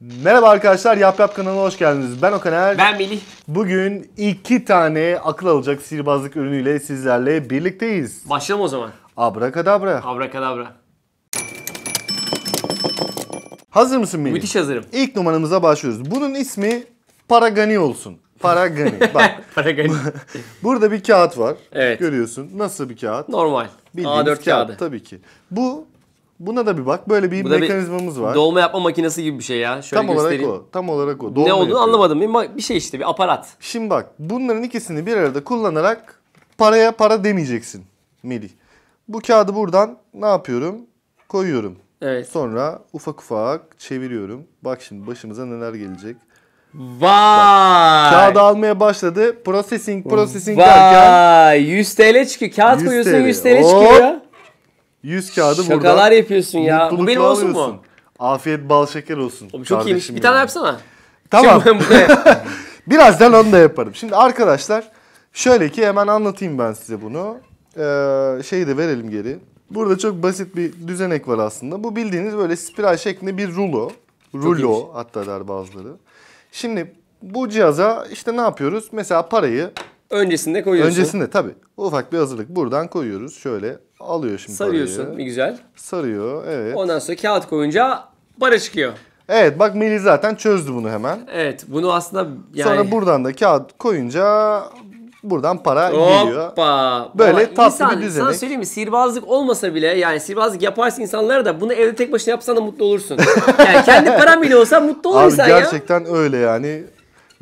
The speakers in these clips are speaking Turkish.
Merhaba arkadaşlar, Yap Yap kanalına hoş geldiniz. Ben Okan Er. Ben Melih. Bugün iki tane akıl alacak sihirbazlık ürünüyle sizlerle birlikteyiz. Başlayalım o zaman. Abrakadabra. Abrakadabra. Hazır mısın Melih? Müthiş hazırım. İlk numaramıza başlıyoruz. Bunun ismi Paragani olsun. Paragani. Bak. Paragani. Burada bir kağıt var. Evet. Görüyorsun. Nasıl bir kağıt? Normal. Bildiğimiz A4 kağıdı. kağıt tabii ki. Bu Buna da bir bak. Böyle bir Bu da bir mekanizmamız var. Dolma yapma makinesi gibi bir şey ya. Şöyle tam göstereyim. olarak o. Tam olarak o. Dolma ne olduğunu yapıyor. anlamadım. Bir, şey işte bir aparat. Şimdi bak bunların ikisini bir arada kullanarak paraya para demeyeceksin Melih. Bu kağıdı buradan ne yapıyorum? Koyuyorum. Evet. Sonra ufak ufak çeviriyorum. Bak şimdi başımıza neler gelecek. Vay! Kağıdı almaya başladı. Processing, processing Vay. derken. 100 TL çıkıyor. Kağıt 100 koyuyorsun TL. 100 TL çıkıyor Hop. ya. 100 kağıdı Şakalar burada. Şakalar yapıyorsun ya. Bu benim olsun mu? Afiyet bal şeker olsun. Oğlum çok iyiymiş. Bir tane yapsana. Tamam. Birazdan onu da yaparım. Şimdi arkadaşlar şöyle ki hemen anlatayım ben size bunu. Ee, şeyi de verelim geri. Burada çok basit bir düzenek var aslında. Bu bildiğiniz böyle spiral şeklinde bir rulo. Rulo hatta der bazıları. Şimdi bu cihaza işte ne yapıyoruz? Mesela parayı öncesinde koyuyorsun. Öncesinde tabii. Ufak bir hazırlık buradan koyuyoruz. Şöyle alıyor şimdi Sarıyorsun parayı. güzel. Sarıyor evet. Ondan sonra kağıt koyunca para çıkıyor. Evet bak Melih zaten çözdü bunu hemen. Evet bunu aslında yani... Sonra buradan da kağıt koyunca buradan para Hoppa. geliyor. Böyle tatlı insan, bir düzenek. Sana söyleyeyim mi sihirbazlık olmasa bile yani sihirbazlık yaparsın insanlara da bunu evde tek başına yapsan da mutlu olursun. yani kendi paran bile olsa mutlu olur Abi gerçekten ya. gerçekten öyle yani.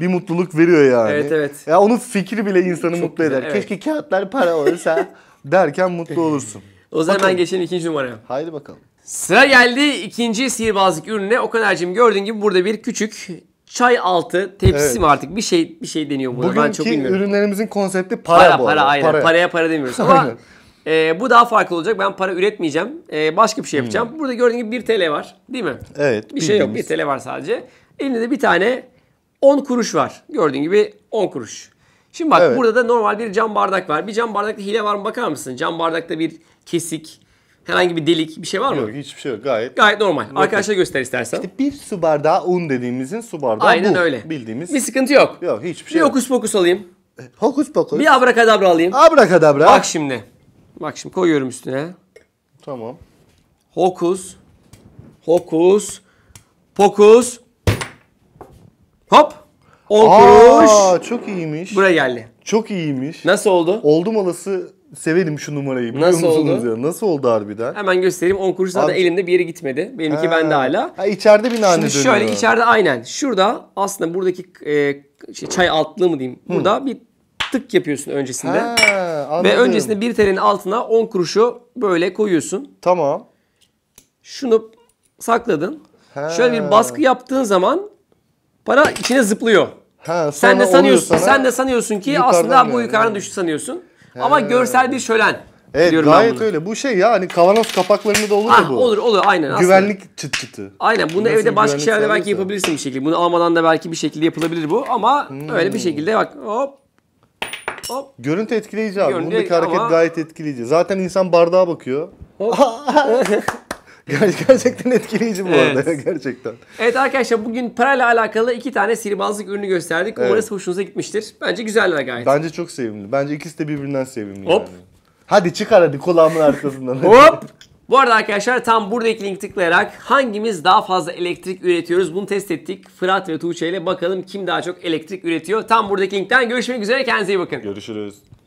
Bir mutluluk veriyor yani. Evet evet. Ya onun fikri bile insanı Çok mutlu güzel, eder. Evet. Keşke kağıtlar para olsa. derken mutlu olursun. O zaman bakalım. ben geçelim ikinci numaraya. Haydi bakalım. Sıra geldi ikinci sihirbazlık ürüne. O kadarcığım gördüğün gibi burada bir küçük çay altı tepsi evet. mi artık bir şey bir şey deniyor burada. Bugünkü ben çok bilmiyorum. ürünlerimizin konsepti para, para bu Para aynen. Paraya. paraya para demiyoruz. Ama E, bu daha farklı olacak. Ben para üretmeyeceğim. E, başka bir şey yapacağım. Hmm. Burada gördüğün gibi bir TL var. Değil mi? Evet. Bir bildiğimiz. şey yok. 1 TL var sadece. Elinde de bir tane 10 kuruş var. Gördüğün gibi 10 kuruş. Şimdi bak evet. burada da normal bir cam bardak var. Bir cam bardakta hile var mı bakar mısın? Cam bardakta bir kesik, herhangi bir delik bir şey var mı? Yok hiçbir şey yok gayet. Gayet normal. normal. Arkadaşlar göster istersen. İşte bir su bardağı un dediğimizin su bardağı Aynen bu. öyle. Bildiğimiz. Bir sıkıntı yok. Yok hiçbir şey bir yok. Bir pokus alayım. E, hokus pokus. Bir abrakadabra alayım. Abrakadabra. Bak şimdi. Bak şimdi koyuyorum üstüne. Tamam. Hokus. Hokus. Pokus. Hop. 10 kuruş. Aa, çok iyiymiş. Buraya geldi. Çok iyiymiş. Nasıl oldu? Oldum olası severim şu numarayı. Nasıl oldu? Ya? Nasıl oldu harbiden? Hemen göstereyim. 10 kuruş zaten Abi- elimde bir yere gitmedi. Benimki Ha. bende hala. Ha, içeride bir nane Şimdi dönüyor. şöyle içeride aynen. Şurada aslında buradaki e, şey, çay altlığı mı diyeyim. Burada bir tık yapıyorsun öncesinde. Ha, Ve öncesinde bir TL'nin altına 10 kuruşu böyle koyuyorsun. Tamam. Şunu sakladın. Ha. Şöyle bir baskı yaptığın zaman para içine zıplıyor. Ha, sen de sanıyorsun, sen de sanıyorsun ki aslında bu yukarıdan düştü sanıyorsun. He. Ama görsel bir şölen. Evet gayet öyle. Bu şey ya hani kavanoz kapaklarını da olur ah, ya bu. Olur olur aynen. aslında. Güvenlik çıt çıtı. Aynen bunu Nasıl evde başka şeylerde belki yapabilirsin bir şekilde. Bunu almadan da belki bir şekilde yapılabilir bu ama hmm. öyle bir şekilde bak hop hop. Görüntü etkileyici abi. Görüntü Bundaki ama... hareket gayet etkileyici. Zaten insan bardağa bakıyor. Hop. Gerçekten etkileyici bu evet. arada. Gerçekten. Evet arkadaşlar bugün parayla alakalı iki tane sihirbazlık ürünü gösterdik. Umarız hoşunuza gitmiştir. Bence güzeller gayet. Bence çok sevimli. Bence ikisi de birbirinden sevimli. Hop. Yani. Hadi çıkar hadi kulağımın arkasından. Hop. Bu arada arkadaşlar tam buradaki link tıklayarak hangimiz daha fazla elektrik üretiyoruz bunu test ettik. Fırat ve Tuğçe ile bakalım kim daha çok elektrik üretiyor. Tam buradaki linkten görüşmek üzere kendinize iyi bakın. Görüşürüz.